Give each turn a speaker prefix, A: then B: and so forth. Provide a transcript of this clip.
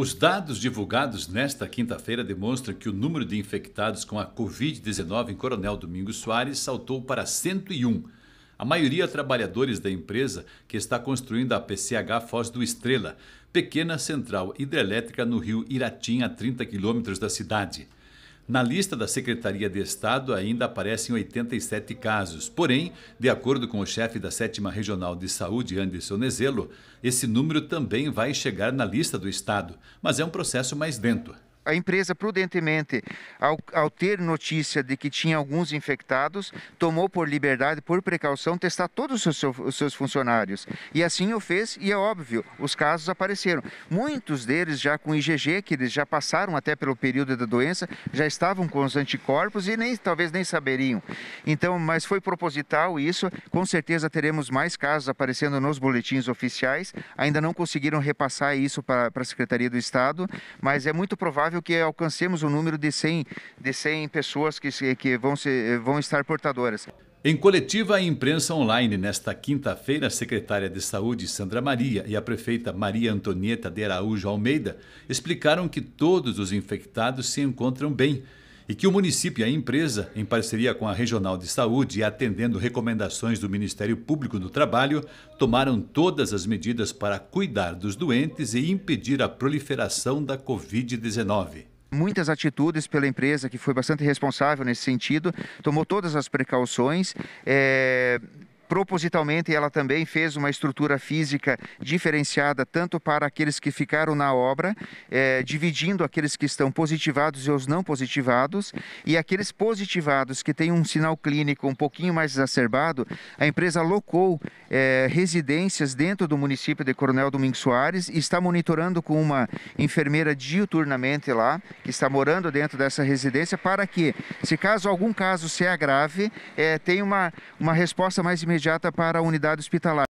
A: Os dados divulgados nesta quinta-feira demonstram que o número de infectados com a Covid-19 em Coronel Domingos Soares saltou para 101. A maioria trabalhadores da empresa que está construindo a PCH Foz do Estrela, pequena central hidrelétrica no rio Iratim, a 30 quilômetros da cidade. Na lista da Secretaria de Estado ainda aparecem 87 casos. Porém, de acordo com o chefe da 7 Regional de Saúde, Anderson Nezelo, esse número também vai chegar na lista do Estado, mas é um processo mais lento a empresa, prudentemente, ao, ao ter notícia
B: de que tinha alguns infectados, tomou por liberdade, por precaução, testar todos os seus, os seus funcionários. E assim o fez, e é óbvio, os casos apareceram. Muitos deles já com IgG, que eles já passaram até pelo período da doença, já estavam com os anticorpos e nem talvez nem saberiam. Então, mas foi proposital isso. Com certeza teremos mais casos aparecendo nos boletins oficiais. Ainda não conseguiram repassar isso para a Secretaria do Estado, mas é muito provável que alcancemos o número de 100, de 100 pessoas que, que vão, se, vão estar portadoras.
A: Em coletiva à imprensa online nesta quinta-feira, a secretária de Saúde Sandra Maria e a prefeita Maria Antonieta de Araújo Almeida explicaram que todos os infectados se encontram bem e que o município e a empresa, em parceria com a Regional de Saúde e atendendo recomendações do Ministério Público do Trabalho, tomaram todas as medidas para cuidar dos doentes e impedir a proliferação da Covid-19
B: muitas atitudes pela empresa, que foi bastante responsável nesse sentido, tomou todas as precauções, é, Propositalmente, ela também fez uma estrutura física diferenciada, tanto para aqueles que ficaram na obra, é, dividindo aqueles que estão positivados e os não positivados, e aqueles positivados que têm um sinal clínico um pouquinho mais exacerbado, a empresa locou é, residências dentro do município de Coronel Domingos Soares e está monitorando com uma enfermeira diuturnamente lá, que está morando dentro dessa residência, para que, se caso algum caso se agrave, é, tenha uma, uma resposta mais imediata imediata para a unidade hospitalar.